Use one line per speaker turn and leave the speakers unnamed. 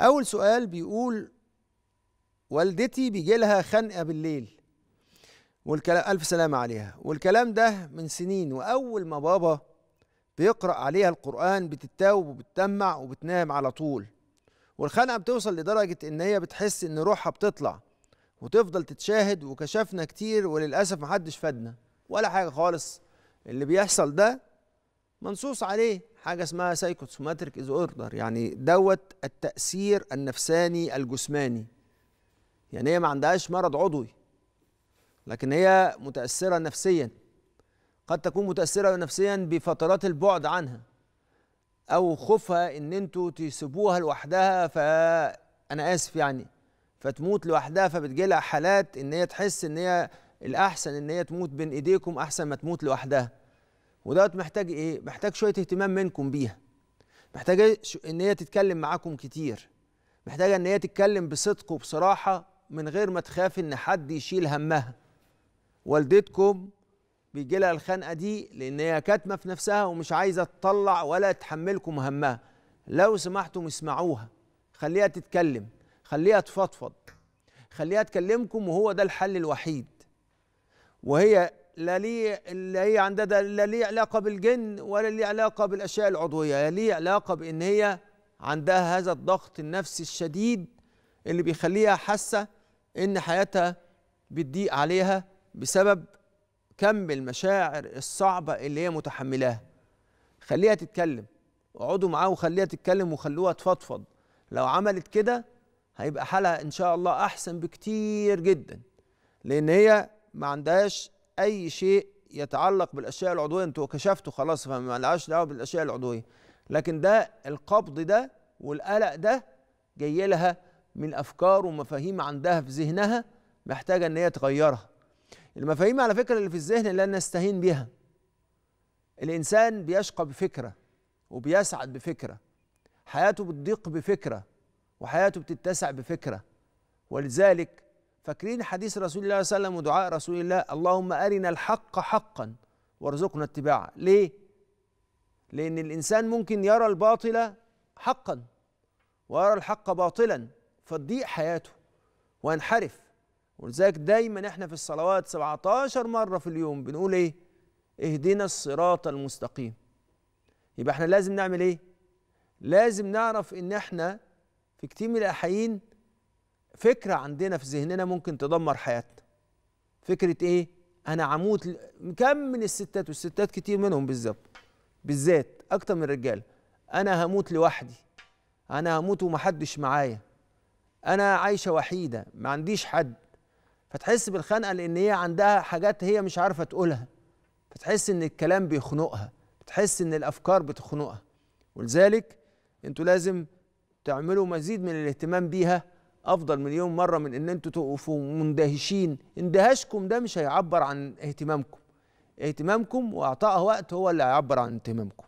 أول سؤال بيقول والدتي بيجي لها خنقة بالليل والكلام ألف سلامة عليها والكلام ده من سنين وأول ما بابا بيقرأ عليها القرآن بتتاوب وبتتمع وبتنام على طول والخنقة بتوصل لدرجة إن هي بتحس إن روحها بتطلع وتفضل تتشاهد وكشفنا كتير وللأسف محدش فادنا ولا حاجة خالص اللي بيحصل ده منصوص عليه حاجه اسمها سايكوسوماتريك از اوردر يعني دوت التاثير النفساني الجسماني يعني هي ما عندهاش مرض عضوي لكن هي متاثره نفسيا قد تكون متاثره نفسيا بفترات البعد عنها او خوفها ان انتوا تسيبوها لوحدها فانا اسف يعني فتموت لوحدها فبتجيلها حالات ان هي تحس ان هي الاحسن ان هي تموت بين ايديكم احسن ما تموت لوحدها ودوت محتاج ايه محتاج شويه اهتمام منكم بيها محتاجه ان هي تتكلم معاكم كتير محتاجه ان هي تتكلم بصدق وبصراحه من غير ما تخاف ان حد يشيل همها والدتكم بيجي لها الخنقه دي لان هي كاتمه في نفسها ومش عايزه تطلع ولا تحملكم همها لو سمحتم اسمعوها خليها تتكلم خليها تفضفض خليها تكلمكم وهو ده الحل الوحيد وهي لا ليه اللي هي عندها لا ليه علاقه بالجن ولا ليه علاقه بالاشياء العضويه لا ليه علاقه بان هي عندها هذا الضغط النفسي الشديد اللي بيخليها حاسه ان حياتها بتضيق عليها بسبب كم المشاعر الصعبه اللي هي متحملاها خليها تتكلم اقعدوا معاها وخليها تتكلم وخلوها تفضفض لو عملت كده هيبقى حالها ان شاء الله احسن بكتير جدا لان هي ما عندهاش اي شيء يتعلق بالاشياء العضويه انتوا كشفتوا خلاص فما لهاش دعوه بالاشياء العضويه لكن ده القبض ده والقلق ده جاي لها من افكار ومفاهيم عندها في ذهنها محتاجه ان هي تغيرها المفاهيم على فكره اللي في الذهن لا نستهين بها الانسان بيشقى بفكره وبيسعد بفكره حياته بتضيق بفكره وحياته بتتسع بفكره ولذلك فاكرين حديث رسول الله صلى الله عليه وسلم ودعاء رسول الله اللهم أرنا الحق حقا وارزقنا اتباعه ليه؟ لأن الإنسان ممكن يرى الباطل حقا ويرى الحق باطلا فتضيق حياته وينحرف ولذلك دايما احنا في الصلوات 17 مرة في اليوم بنقول ايه؟ اهدنا الصراط المستقيم يبقى احنا لازم نعمل ايه؟ لازم نعرف ان احنا في كتير من الاحيين فكرة عندنا في ذهننا ممكن تدمر حياتنا فكرة ايه انا عمود كم من الستات والستات كتير منهم بالظبط بالذات اكتر من الرجال انا هموت لوحدي انا هموت ومحدش معايا انا عايشة وحيدة ما عنديش حد فتحس بالخنقة لان هي عندها حاجات هي مش عارفة تقولها فتحس ان الكلام بيخنقها بتحس ان الافكار بتخنقها ولذلك انتوا لازم تعملوا مزيد من الاهتمام بيها افضل مليون مره من ان انتوا تقفوا مندهشين اندهاشكم ده مش هيعبر عن اهتمامكم اهتمامكم واعطاء وقت هو اللي هيعبر عن اهتمامكم